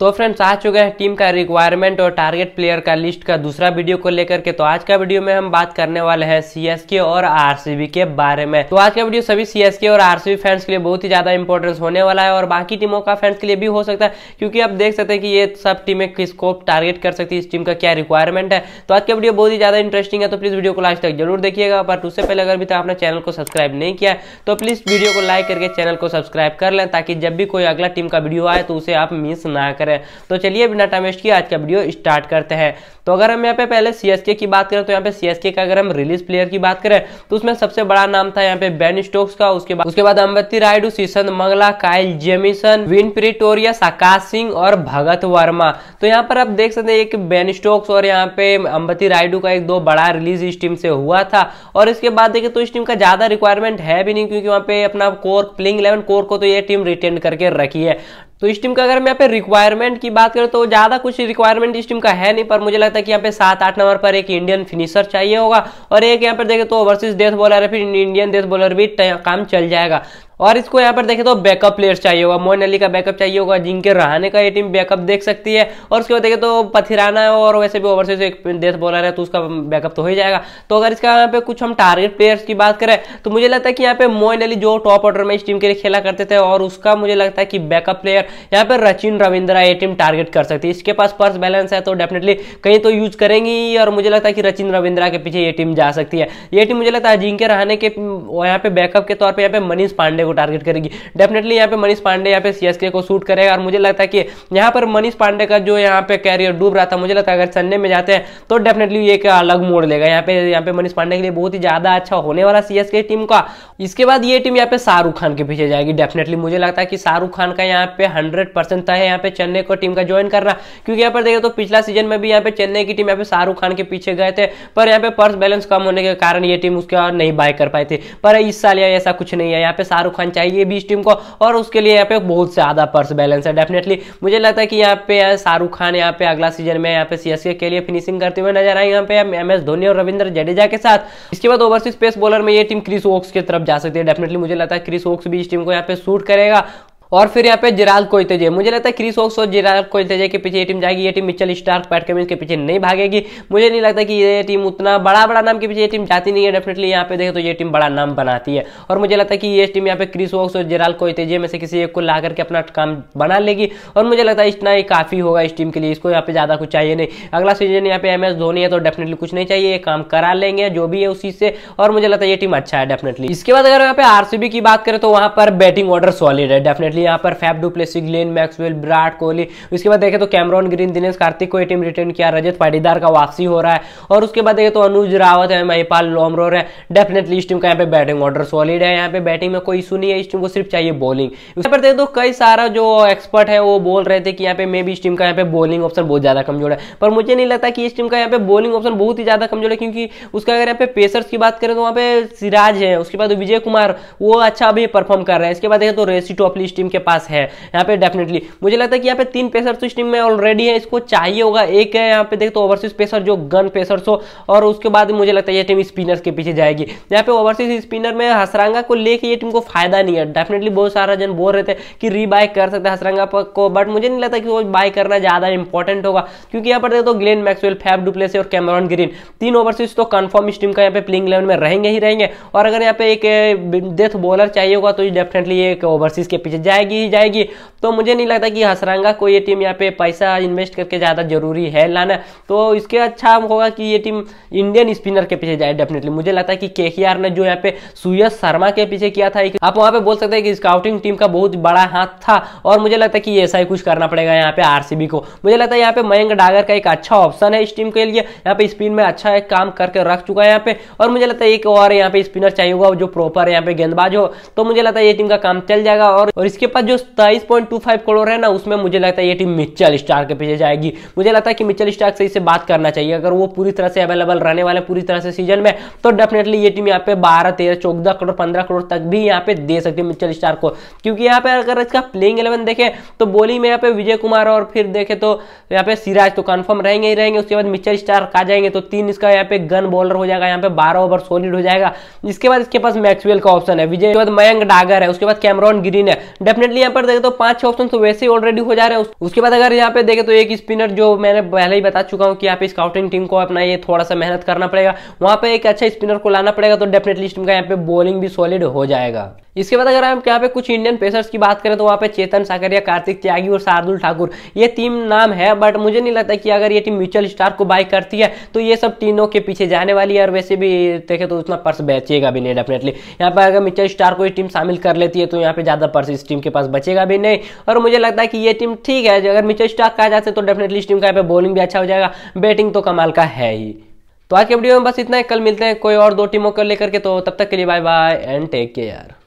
तो फ्रेंड्स आ चुका है टीम का रिक्वायरमेंट और टारगेट प्लेयर का लिस्ट का दूसरा वीडियो को लेकर के तो आज का वीडियो में हम बात करने वाले हैं सीएसके और आरसीबी के बारे में तो आज का वीडियो सभी सीएसके और आरसीबी फैंस के लिए बहुत ही ज्यादा इंपॉर्टेंस होने वाला है और बाकी टीमों का फैंस के लिए भी हो सकता है क्योंकि आप देख सकते हैं कि ये सब टीमें किसको टारगेट कर सकती है इस टीम का क्या रिक्वायरमेंट है तो आज का वीडियो बहुत ही ज्यादा इंटरेस्टिंग है तो प्लीज वीडियो को लास्ट तक जरूर देखिएगा बट उससे पहले अगर भी तो आपने चैनल को सब्सक्राइब नहीं किया तो प्लीज वीडियो को लाइक करके चैनल को सब्सक्राइब कर लें ताकि जब भी कोई अगला टीम का वीडियो आए तो उसे आप मिस ना करें हैं तो चलिए बिना टाइम वेस्ट किए आज का वीडियो स्टार्ट करते हैं तो अगर हम यहाँ पे पहले सी की बात करें तो यहाँ पे सी का अगर हम रिलीज प्लेयर की बात करें तो उसमें सबसे बड़ा नाम था यहाँ पे बेन स्टोक्स का उसके बाद उसके बाद Ambati Rayudu Sisanda Magala Kyle Jamieson विन प्रिटोरियस आकाश सिंह और भगत वर्मा तो यहाँ पर आप देख सकते हैं एक बेन स्टोक्स और यहाँ पे अम्बती रायडू का एक दो बड़ा रिलीज इस टीम से हुआ था और इसके बाद देखिए तो इस टीम का ज्यादा रिक्वायरमेंट है भी नहीं क्योंकि वहाँ पे अपना कोर प्लेइंग इलेवन कोर को तो ये टीम रिटेन करके रखी है तो इस टीम का अगर मैं यहाँ पे रिक्वायरमेंट की बात करें तो ज़्यादा कुछ रिक्वायरमेंट इस टीम का है नहीं पर मुझे लगता है कि यहाँ पे सात आठ नंबर पर एक इंडियन फिनिशर चाहिए होगा और एक यहाँ पर देखें तो ओवरसीज डेथ बॉलर है फिर इंडियन डेथ बॉलर भी काम चल जाएगा और इसको यहाँ पर देखे तो बैकअप प्लेयर चाहिए होगा मोइन अली का बैकअप चाहिए होगा जिनके रहने का ये टीम बैकअप देख सकती है और उसके बाद देखे तो पथिराना है और वैसे भी ओवरसीज एक देश बॉलर है तो उसका बैकअप तो हो ही जाएगा तो अगर इसका यहाँ पे कुछ हम टारगेट प्लेयर्स की बात करें तो मुझे लगता है कि यहाँ पे मोइन अली जो टॉप ऑर्डर में इस टीम के लिए खेला करते थे और उसका मुझे लगता है कि बैकअप प्लेयर यहाँ पर रचिन रविंद्रा ये टीम टारगेट कर सकती है इसके पास पर्स बैलेंस है तो डेफिनेटली कहीं तो यूज करेंगी और मुझे लगता है कि रचिन रविंद्रा के पीछे ये टीम जा सकती है ये टीम मुझे लगता है जिनके रहने के यहाँ पे बैकअप के तौर पर यहाँ पे मनीष पांडे को टारगेट करेगी डेफिनेटली यहाँ पे मनीष पांडे यहाँ पे सीएसके को शूट करेगा और मुझे लगता है कि यहाँ पर मनीष पांडे का जो यहाँ पे कैरियर डूब रहा था मुझे लगता है अगर संडे में जाते हैं तो डेफिनेटली एक अलग मोड़ लेगा यहाँ पे यहाँ पे मनीष पांडे के लिए बहुत ही ज्यादा अच्छा होने वाला सीएसके टीम का इसके बाद ये टीम यहाँ पे शाहरुख खान के पीछे जाएगी डेफिनेटली मुझे लगता है कि शाहरुख खान का यहाँ पे हंड्रेड परसेंट है यहाँ पे चेन्नई को टीम का ज्वाइन करना क्योंकि यहाँ पर देखिए तो पिछला सीजन में भी यहाँ पे चेन्नई की टीम यहाँ पे शाहरुख खान के पीछे गए थे पर यहाँ पे पर्स बैलेंस कम होने के कारण ये टीम उसके नहीं बाय कर पाई थी पर इस साल यहाँ ऐसा कुछ नहीं है यहाँ पे शाहरुख फन चाहिए बीस टीम को और उसके लिए यहाँ पे बहुत ज़्यादा पर्स बैलेंस है डेफिनेटली मुझे लगता है कि यहाँ पे शाहरुख खान यहाँ पे अगला सीजन में यहाँ पे सीएसके के लिए फिनिशिंग करते हुए नजर आए यहाँ पे एम एस धोनी और रविंद्र जडेजा के साथ इसके बाद ओवरसीज पेस बॉलर में ये टीम क्रिस ओक्स की तरफ जा सकती है डेफिनेटली मुझे लगता है क्रिस ओक्स भी इस टीम को यहाँ पे शूट करेगा और फिर यहाँ पे जिराल कोइतेजे मुझे लगता है क्रिस ओक्स और जिराल कोइतेजे के पीछे ये टीम जाएगी ये team Mitchell Starc Pat Cummins के पीछे नहीं भागेगी मुझे नहीं लगता कि ये टीम उतना बड़ा बड़ा नाम के पीछे ये टीम जाती नहीं है डेफिनेटली यहाँ पे देखें तो ये टीम बड़ा नाम बनाती है और मुझे लगता है कि ये टीम यहाँ पे क्रिस वॉक्स और जिराल कोइतेजे में से किसी एक को ला करके अपना काम बना लेगी और मुझे लगता है इतना ही काफ़ी होगा इस टीम के लिए इसको यहाँ पे ज़्यादा कुछ चाहिए नहीं अगला सीजन यहाँ पे एम एस धोनी है तो डेफिनेटली कुछ नहीं चाहिए ये काम करा लेंगे जो भी है उसी से और मुझे लगता है ये टीम अच्छा है डेफिनेटली इसके बाद अगर यहाँ पे आर की बात करें तो वहाँ पर बैटिंग ऑर्डर सॉलिड है डेफिनेटली इसलिए यहाँ पर Faf du Plessis Glenn Maxwell Virat Kohli उसके बाद देखें तो कैमरॉन ग्रीन दिनेश कार्तिक को ये टीम रिटर्न किया रजत पाटीदार का वापसी हो रहा है और उसके बाद देखें तो अनुज रावत है महिपाल लोमरोर है डेफिनेटली इस टीम का यहाँ पे बैटिंग ऑर्डर सॉलिड है यहाँ पे बैटिंग में कोई इशू नहीं है इस टीम को सिर्फ चाहिए बॉलिंग उसके पर देखें तो कई सारा जो एक्सपर्ट है वो बोल रहे थे कि यहाँ पे मे भी इस टीम का यहाँ पे बॉलिंग ऑप्शन बहुत ज्यादा कमजोर है पर मुझे नहीं लगता कि इस टीम का यहाँ पे बॉलिंग ऑप्शन बहुत ही ज्यादा कमजोर है क्योंकि उसका अगर यहाँ पे पेसर्स की बात करें तो वहाँ पे सिराज है उसके बाद विजय कुमार वो अच्छा अभी परफॉर्म कर रहे हैं इसके बाद देखें तो रेसी टॉपली इस टीम इनके पास है यहाँ पे डेफिनेटली मुझे लगता है कि यहाँ पे तीन पेसर तो इस टीम में ऑलरेडी है इसको चाहिए होगा एक है यहाँ पे देख तो ओवरसीज पेसर जो गन पेसर हो और उसके बाद मुझे लगता है ये टीम स्पिनर्स के पीछे जाएगी यहाँ पे ओवरसीज स्पिनर में हसरंगा को लेकर ये टीम को फायदा नहीं है डेफिनेटली बहुत सारा जन बोल रहे थे कि रीबाय कर सकते हैं हसरंगा को बट मुझे नहीं लगता कि वो बाय करना ज़्यादा इंपॉर्टेंट होगा क्योंकि यहाँ पर देखो तो ग्लेन मैक्सवेल फैब डुप्लेसी और कैमरॉन ग्रीन तीन ओवरसीज तो कन्फर्म इस टीम का यहाँ पे प्लेइंग इलेवन में रहेंगे ही रहेंगे और अगर यहाँ पे एक डेथ बॉलर चाहिए होगा तो डेफिनेटली एक ओवरसीज के पीछे जाए जाएगी ही जाएगी तो मुझे नहीं लगता कि हसरंगा को ये टीम यहाँ पे पैसा इन्वेस्ट करके ज़्यादा जरूरी है लाना तो इसके अच्छा होगा कि ये टीम इंडियन स्पिनर के पीछे जाए डेफिनेटली मुझे लगता है कि के ने जो यहाँ पे सुयश शर्मा के पीछे किया था आप वहाँ पे बोल सकते हैं कि स्काउटिंग टीम का बहुत बड़ा हाथ था और मुझे लगता है कि ऐसा ही कुछ करना पड़ेगा यहाँ पे आर को मुझे लगता है यहाँ पे मयंक डागर का एक अच्छा ऑप्शन है इस टीम के लिए यहाँ पे स्पिन में अच्छा एक काम करके रख चुका है यहाँ पे और मुझे लगता है एक और यहाँ पे स्पिनर चाहिए होगा जो प्रॉपर यहाँ पे गेंदबाज हो तो मुझे लगता है ये टीम का काम चल जाएगा और इसके पास जो तेईस पॉइंट टू फाइव करोड़ है ना उसमें मुझे लगता है ये टीम मिचल स्टार के पीछे जाएगी मुझे लगता है कि मिचल स्टार से इससे बात करना चाहिए अगर वो पूरी तरह से अवेलेबल रहने वाले पूरी तरह से सीजन में तो डेफिनेटली ये टीम यहाँ पे बारह तेरह चौदह करोड़ पंद्रह करोड़ तक भी यहाँ पे दे सकती है मिचल स्टार को क्योंकि यहाँ पे अगर इसका प्लेइंग इलेवन देखे तो बोलिंग में यहाँ पे विजय कुमार और फिर देखे तो यहाँ पे सिराज तो कन्फर्म रहेंगे ही रहेंगे उसके बाद मिचल स्टार आ जाएंगे तो तीन इसका यहाँ पे गन बॉलर हो जाएगा यहाँ पे बारह ओवर सोलिड हो जाएगा इसके बाद इसके पास मैक्सवेल का ऑप्शन है विजय के बाद मयंक डागर है उसके बाद कैमरॉन ग्रीन है डेफिनेटली यहाँ पर देखे तो पांच छह ऑप्शन तो वैसे ही ऑलरेडी हो जा रहे हैं उसके बाद अगर यहाँ पे देखे तो एक स्पिनर जो मैंने पहले ही बता चुका हूँ कि यहाँ पे स्काउटिंग टीम को अपना ये थोड़ा सा मेहनत करना पड़ेगा वहाँ पे एक अच्छा स्पिनर को लाना पड़ेगा तो डेफिनेटली टीम का यहाँ पे बॉलिंग भी सॉलिड हो जाएगा इसके बाद अगर हम यहाँ पे कुछ इंडियन पेसर्स की बात करें तो वहाँ पे चेतन साकरिया कार्तिक त्यागी और शार्दुल ठाकुर ये टीम नाम है बट मुझे नहीं लगता कि अगर ये टीम म्यूचुअल स्टार को बाई करती है तो ये सब तीनों के पीछे जाने वाली है और वैसे भी देखे तो उतना पर्स बचेगा भी नहीं डेफिनेटली यहाँ पर अगर म्यूचुअल स्टार को ये टीम शामिल कर लेती है तो यहाँ पे ज़्यादा पर्स इस टीम के पास बचेगा भी नहीं और मुझे लगता है कि ये टीम ठीक है अगर म्यूचुअल स्टार कहा जाते तो डेफिनेटली इस टीम का यहाँ बॉलिंग भी अच्छा हो जाएगा बैटिंग तो कमाल का है ही तो आज के वीडियो में बस इतना ही कल मिलते हैं कोई और दो टीमों को लेकर के तो तब तक के लिए bye bye and take care